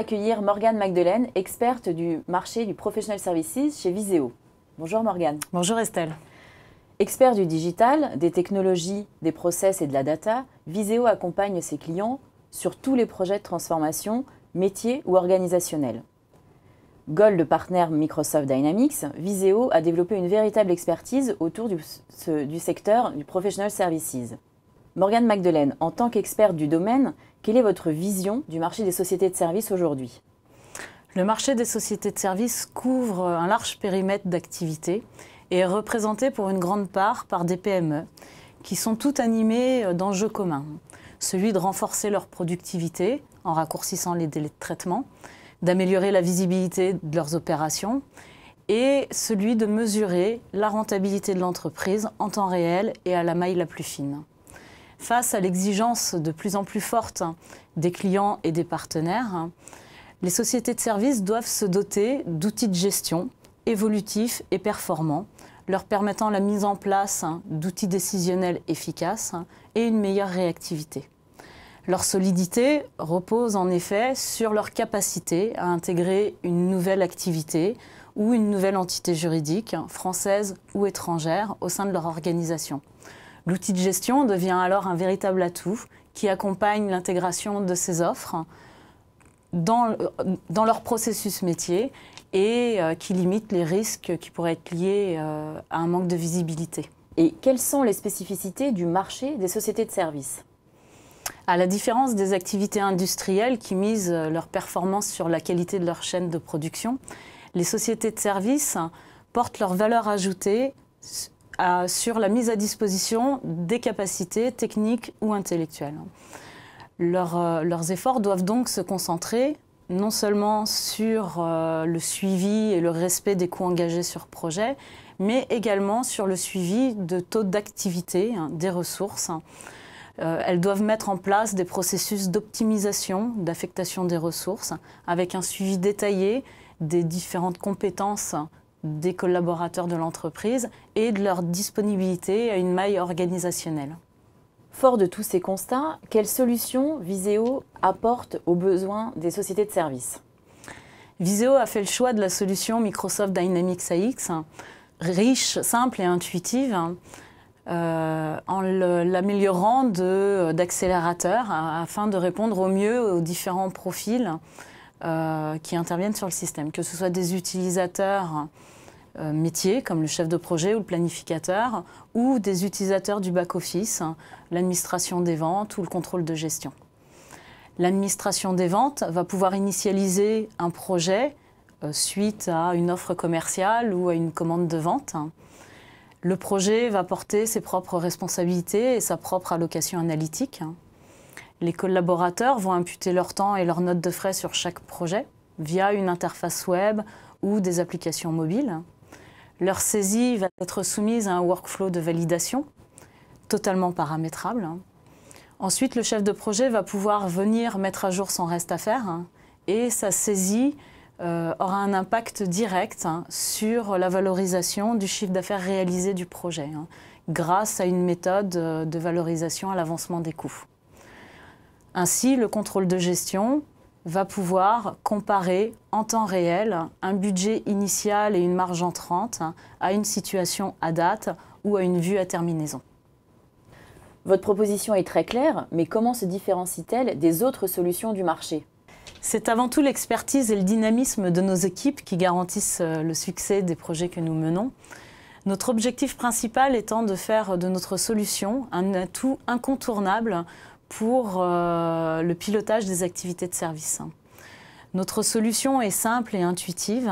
Accueillir Morgane Magdelaine, experte du marché du Professional Services chez Viseo. Bonjour Morgane. Bonjour Estelle. Experte du digital, des technologies, des process et de la data, Viseo accompagne ses clients sur tous les projets de transformation, métier ou organisationnel. Gold partenaire Microsoft Dynamics, Viseo a développé une véritable expertise autour du, du secteur du professional services. Morgane Magdelaine, en tant qu'experte du domaine, quelle est votre vision du marché des sociétés de services aujourd'hui Le marché des sociétés de services couvre un large périmètre d'activités et est représenté pour une grande part par des PME qui sont toutes animées d'enjeux communs. Celui de renforcer leur productivité en raccourcissant les délais de traitement, d'améliorer la visibilité de leurs opérations et celui de mesurer la rentabilité de l'entreprise en temps réel et à la maille la plus fine. Face à l'exigence de plus en plus forte des clients et des partenaires, les sociétés de services doivent se doter d'outils de gestion évolutifs et performants, leur permettant la mise en place d'outils décisionnels efficaces et une meilleure réactivité. Leur solidité repose en effet sur leur capacité à intégrer une nouvelle activité ou une nouvelle entité juridique, française ou étrangère, au sein de leur organisation. L'outil de gestion devient alors un véritable atout qui accompagne l'intégration de ces offres dans, leur processus métier et euh, qui limite les risques qui pourraient être liés euh, à un manque de visibilité. Et quelles sont les spécificités du marché des sociétés de services à la différence des activités industrielles qui misent leur performance sur la qualité de leur chaîne de production, les sociétés de services portent leur valeur ajoutée sur la mise à disposition des capacités techniques ou intellectuelles. Euh, leurs efforts doivent donc se concentrer non seulement sur euh, le suivi et le respect des coûts engagés sur projet, mais également sur le suivi de taux d'activité hein, des ressources. Euh, elles doivent mettre en place des processus d'optimisation, d'affectation des ressources, avec un suivi détaillé des différentes compétences des collaborateurs de l'entreprise et de leur disponibilité à une maille organisationnelle. Fort de tous ces constats, quelles solutions Viseo apporte aux besoins des sociétés de services Viseo a fait le choix de la solution Microsoft Dynamics AX, riche, simple et intuitive, euh, en l'améliorant d'accélérateurs afin de répondre au mieux aux différents profils euh, qui interviennent sur le système, que ce soit des utilisateurs euh, métiers comme le chef de projet ou le planificateur, ou des utilisateurs du back-office, l'administration des ventes ou le contrôle de gestion. L'administration des ventes va pouvoir initialiser un projet euh, suite à une offre commerciale ou à une commande de vente. Le projet va porter ses propres responsabilités et sa propre allocation analytique. Les collaborateurs vont imputer leur temps et leurs notes de frais sur chaque projet via une interface web ou des applications mobiles. Leur saisie va être soumise à un workflow de validation totalement paramétrable. Ensuite, le chef de projet va pouvoir venir mettre à jour son reste à faire hein, et sa saisie euh, aura un impact direct hein, sur la valorisation du chiffre d'affaires réalisé du projet hein, grâce à une méthode euh, de valorisation à l'avancement des coûts. Ainsi, le contrôle de gestion va pouvoir comparer en temps réel un budget initial et une marge entrante à une situation à date ou à une vue à terminaison. Votre proposition est très claire, mais comment se différencie-t-elle des autres solutions du marché C'est avant tout l'expertise et le dynamisme de nos équipes qui garantissent euh, le succès des projets que nous menons. Notre objectif principal étant de faire de notre solution un atout incontournable pour euh, le pilotage des activités de service. Notre solution est simple et intuitive.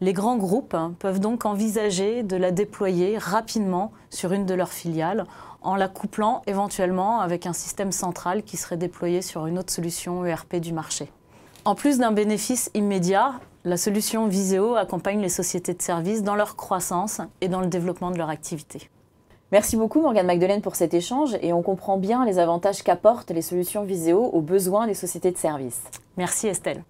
Les grands groupes peuvent donc envisager de la déployer rapidement sur une de leurs filiales en la couplant éventuellement avec un système central qui serait déployé sur une autre solution ERP du marché. En plus d'un bénéfice immédiat, la solution Viséo accompagne les sociétés de services dans leur croissance et dans le développement de leur activité. Merci beaucoup Morgane Magdelaine pour cet échange et on comprend bien les avantages qu'apportent les solutions Viséo aux besoins des sociétés de services. Merci Estelle.